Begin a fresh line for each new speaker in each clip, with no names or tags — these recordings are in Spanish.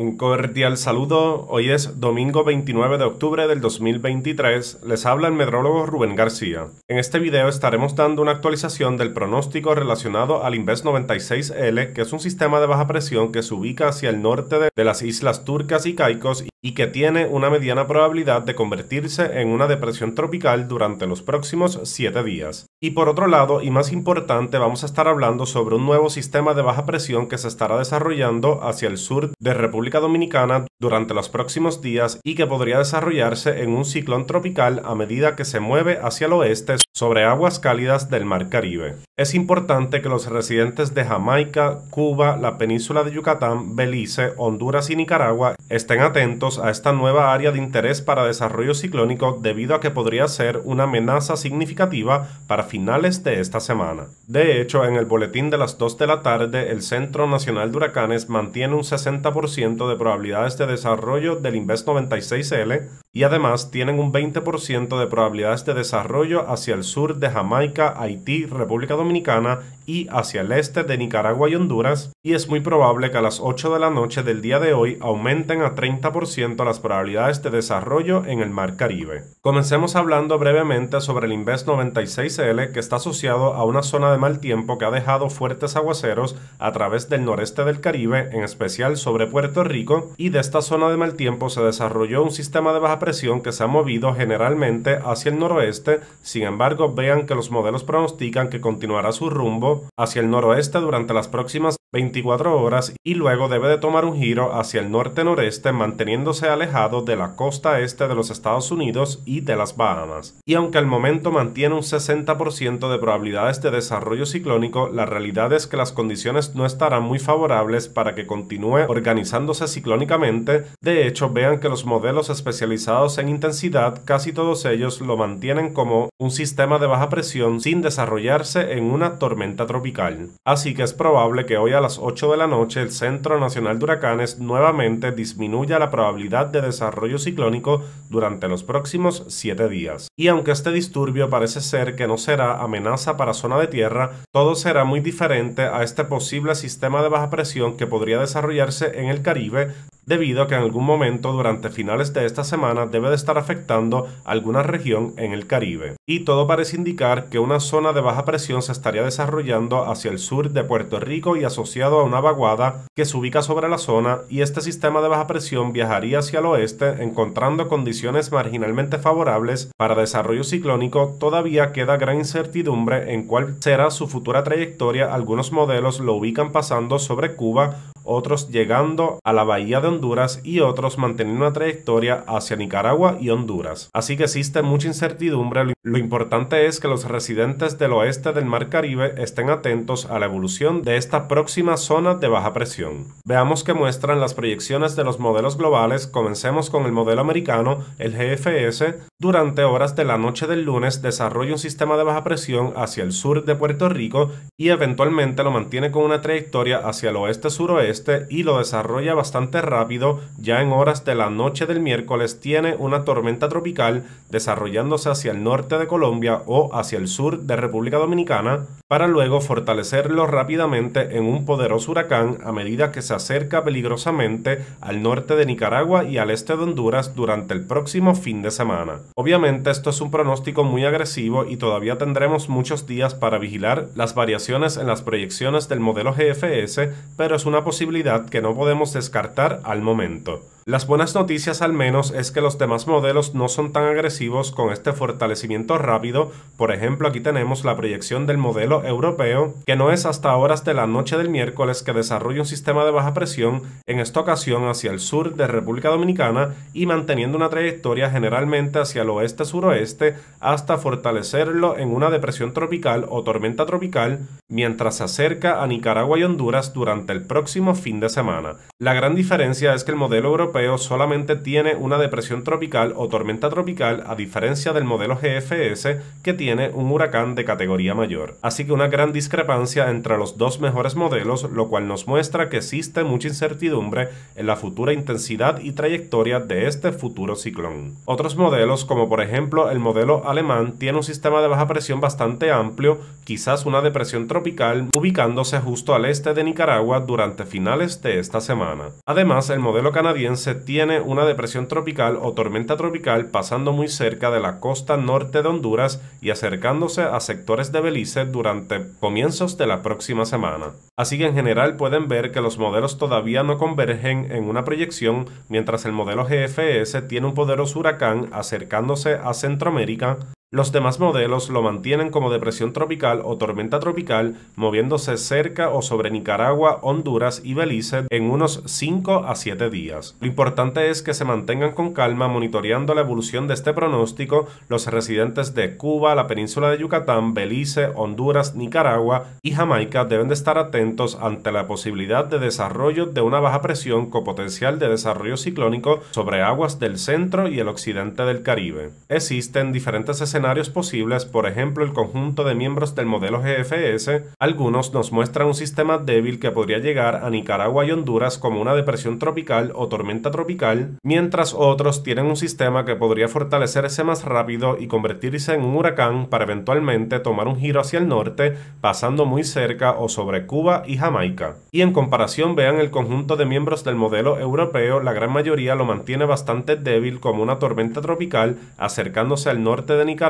Un cordial saludo, hoy es domingo 29 de octubre del 2023, les habla el meteorólogo Rubén García. En este video estaremos dando una actualización del pronóstico relacionado al Inves 96L, que es un sistema de baja presión que se ubica hacia el norte de las islas turcas y caicos y que tiene una mediana probabilidad de convertirse en una depresión tropical durante los próximos 7 días. Y por otro lado, y más importante, vamos a estar hablando sobre un nuevo sistema de baja presión que se estará desarrollando hacia el sur de República Dominicana durante los próximos días y que podría desarrollarse en un ciclón tropical a medida que se mueve hacia el oeste sobre aguas cálidas del Mar Caribe. Es importante que los residentes de Jamaica, Cuba, la península de Yucatán, Belice, Honduras y Nicaragua estén atentos a esta nueva área de interés para desarrollo ciclónico debido a que podría ser una amenaza significativa para finales de esta semana. De hecho, en el boletín de las 2 de la tarde, el Centro Nacional de Huracanes mantiene un 60% de probabilidades de desarrollo del Invest 96L y además tienen un 20% de probabilidades de desarrollo hacia el sur de Jamaica, Haití, República Dominicana y hacia el este de Nicaragua y Honduras, y es muy probable que a las 8 de la noche del día de hoy aumenten a 30% las probabilidades de desarrollo en el Mar Caribe. Comencemos hablando brevemente sobre el Invest 96L que está asociado a una zona de mal tiempo que ha dejado fuertes aguaceros a través del noreste del Caribe, en especial sobre Puerto Rico, y de esta zona de mal tiempo se desarrolló un sistema de baja presión que se ha movido generalmente hacia el noroeste, sin embargo vean que los modelos pronostican que continuará su rumbo hacia el noroeste durante las próximas 24 horas y luego debe de tomar un giro hacia el norte-noreste manteniéndose alejado de la costa este de los Estados Unidos y de las Bahamas. Y aunque al momento mantiene un 60% de probabilidades de desarrollo ciclónico, la realidad es que las condiciones no estarán muy favorables para que continúe organizándose ciclónicamente. De hecho, vean que los modelos especializados en intensidad, casi todos ellos lo mantienen como un sistema de baja presión sin desarrollarse en una tormenta tropical. Así que es probable que hoy las 8 de la noche, el Centro Nacional de Huracanes nuevamente disminuya la probabilidad de desarrollo ciclónico durante los próximos 7 días. Y aunque este disturbio parece ser que no será amenaza para zona de tierra, todo será muy diferente a este posible sistema de baja presión que podría desarrollarse en el Caribe debido a que en algún momento durante finales de esta semana debe de estar afectando alguna región en el Caribe. Y todo parece indicar que una zona de baja presión se estaría desarrollando hacia el sur de Puerto Rico y asociado a una vaguada que se ubica sobre la zona y este sistema de baja presión viajaría hacia el oeste encontrando condiciones marginalmente favorables para desarrollo ciclónico, todavía queda gran incertidumbre en cuál será su futura trayectoria. Algunos modelos lo ubican pasando sobre Cuba otros llegando a la bahía de Honduras y otros manteniendo una trayectoria hacia Nicaragua y Honduras. Así que existe mucha incertidumbre. Lo importante es que los residentes del oeste del Mar Caribe estén atentos a la evolución de esta próxima zona de baja presión. Veamos qué muestran las proyecciones de los modelos globales. Comencemos con el modelo americano, el GFS, durante horas de la noche del lunes desarrolla un sistema de baja presión hacia el sur de Puerto Rico y eventualmente lo mantiene con una trayectoria hacia el oeste-suroeste y lo desarrolla bastante rápido. Ya en horas de la noche del miércoles tiene una tormenta tropical desarrollándose hacia el norte de Colombia o hacia el sur de República Dominicana para luego fortalecerlo rápidamente en un poderoso huracán a medida que se acerca peligrosamente al norte de Nicaragua y al este de Honduras durante el próximo fin de semana. Obviamente esto es un pronóstico muy agresivo y todavía tendremos muchos días para vigilar las variaciones en las proyecciones del modelo GFS, pero es una posibilidad que no podemos descartar al momento. Las buenas noticias al menos es que los demás modelos no son tan agresivos con este fortalecimiento rápido, por ejemplo aquí tenemos la proyección del modelo europeo, que no es hasta horas de la noche del miércoles que desarrolla un sistema de baja presión, en esta ocasión hacia el sur de República Dominicana y manteniendo una trayectoria generalmente hacia el oeste-suroeste hasta fortalecerlo en una depresión tropical o tormenta tropical, mientras se acerca a Nicaragua y Honduras durante el próximo fin de semana. La gran diferencia es que el modelo europeo solamente tiene una depresión tropical o tormenta tropical a diferencia del modelo GFS que tiene un huracán de categoría mayor. Así que una gran discrepancia entre los dos mejores modelos, lo cual nos muestra que existe mucha incertidumbre en la futura intensidad y trayectoria de este futuro ciclón. Otros modelos, como por ejemplo el modelo alemán, tiene un sistema de baja presión bastante amplio, quizás una depresión tropical, ubicándose justo al este de Nicaragua durante finales de esta semana. Además, el modelo canadiense tiene una depresión tropical o tormenta tropical pasando muy cerca de la costa norte de Honduras y acercándose a sectores de Belice durante comienzos de la próxima semana. Así que en general pueden ver que los modelos todavía no convergen en una proyección, mientras el modelo GFS tiene un poderoso huracán acercándose a Centroamérica los demás modelos lo mantienen como depresión tropical o tormenta tropical, moviéndose cerca o sobre Nicaragua, Honduras y Belice en unos 5 a 7 días. Lo importante es que se mantengan con calma monitoreando la evolución de este pronóstico los residentes de Cuba, la península de Yucatán, Belice, Honduras, Nicaragua y Jamaica deben de estar atentos ante la posibilidad de desarrollo de una baja presión con potencial de desarrollo ciclónico sobre aguas del centro y el occidente del Caribe. Existen diferentes escenarios posibles, por ejemplo el conjunto de miembros del modelo GFS, algunos nos muestran un sistema débil que podría llegar a Nicaragua y Honduras como una depresión tropical o tormenta tropical, mientras otros tienen un sistema que podría fortalecerse más rápido y convertirse en un huracán para eventualmente tomar un giro hacia el norte, pasando muy cerca o sobre Cuba y Jamaica. Y en comparación vean el conjunto de miembros del modelo europeo, la gran mayoría lo mantiene bastante débil como una tormenta tropical acercándose al norte de Nicaragua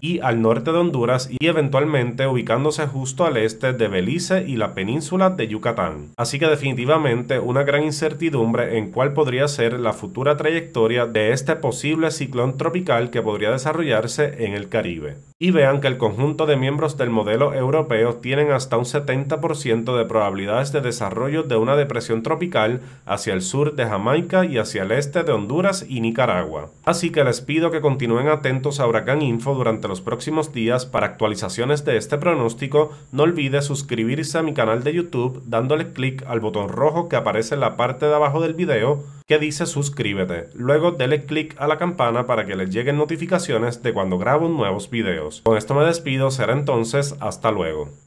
y al norte de Honduras y eventualmente ubicándose justo al este de Belice y la península de Yucatán. Así que definitivamente una gran incertidumbre en cuál podría ser la futura trayectoria de este posible ciclón tropical que podría desarrollarse en el Caribe. Y vean que el conjunto de miembros del modelo europeo tienen hasta un 70% de probabilidades de desarrollo de una depresión tropical hacia el sur de Jamaica y hacia el este de Honduras y Nicaragua. Así que les pido que continúen atentos a Huracán durante los próximos días para actualizaciones de este pronóstico, no olvide suscribirse a mi canal de YouTube dándole clic al botón rojo que aparece en la parte de abajo del video que dice suscríbete. Luego dele clic a la campana para que les lleguen notificaciones de cuando grabo nuevos videos. Con esto me despido, será entonces hasta luego.